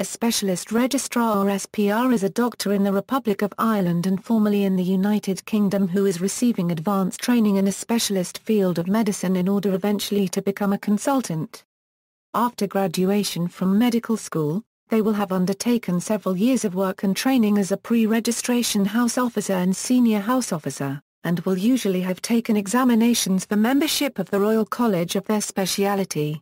A specialist registrar or SPR is a doctor in the Republic of Ireland and formerly in the United Kingdom who is receiving advanced training in a specialist field of medicine in order eventually to become a consultant. After graduation from medical school, they will have undertaken several years of work and training as a pre-registration house officer and senior house officer, and will usually have taken examinations for membership of the Royal College of their speciality.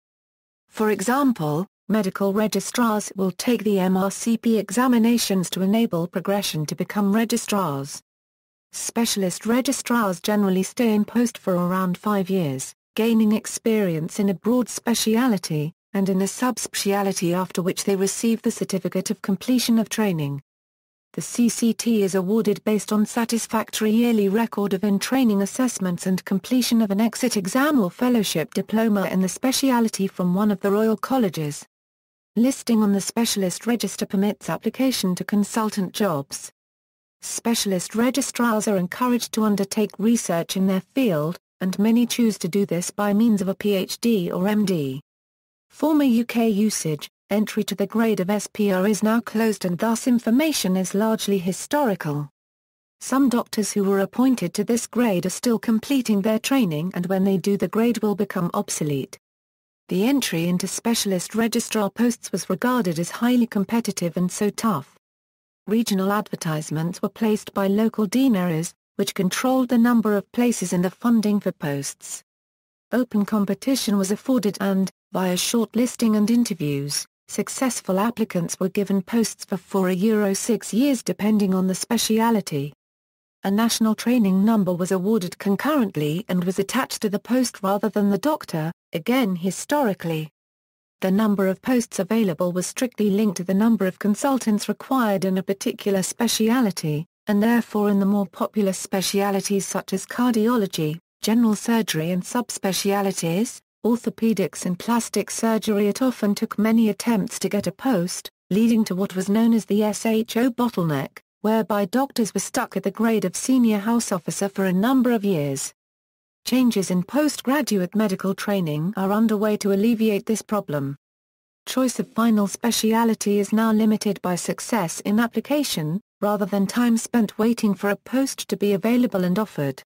For example, Medical registrars will take the MRCP examinations to enable progression to become registrars. Specialist registrars generally stay in post for around five years, gaining experience in a broad speciality, and in a subspeciality after which they receive the Certificate of Completion of Training. The CCT is awarded based on satisfactory yearly record of in-training assessments and completion of an exit exam or fellowship diploma in the speciality from one of the Royal Colleges. Listing on the specialist register permits application to consultant jobs. Specialist registrars are encouraged to undertake research in their field, and many choose to do this by means of a PhD or MD. Former UK usage, entry to the grade of SPR is now closed and thus information is largely historical. Some doctors who were appointed to this grade are still completing their training and when they do the grade will become obsolete. The entry into specialist registrar posts was regarded as highly competitive and so tough. Regional advertisements were placed by local deaneries, which controlled the number of places and the funding for posts. Open competition was afforded and, via shortlisting and interviews, successful applicants were given posts for €4 Euro 6 years depending on the speciality. A national training number was awarded concurrently and was attached to the post rather than the doctor, again historically. The number of posts available was strictly linked to the number of consultants required in a particular speciality, and therefore in the more popular specialities such as cardiology, general surgery and subspecialities, orthopedics and plastic surgery it often took many attempts to get a post, leading to what was known as the SHO bottleneck whereby doctors were stuck at the grade of senior house officer for a number of years. Changes in postgraduate medical training are underway to alleviate this problem. Choice of final speciality is now limited by success in application, rather than time spent waiting for a post to be available and offered.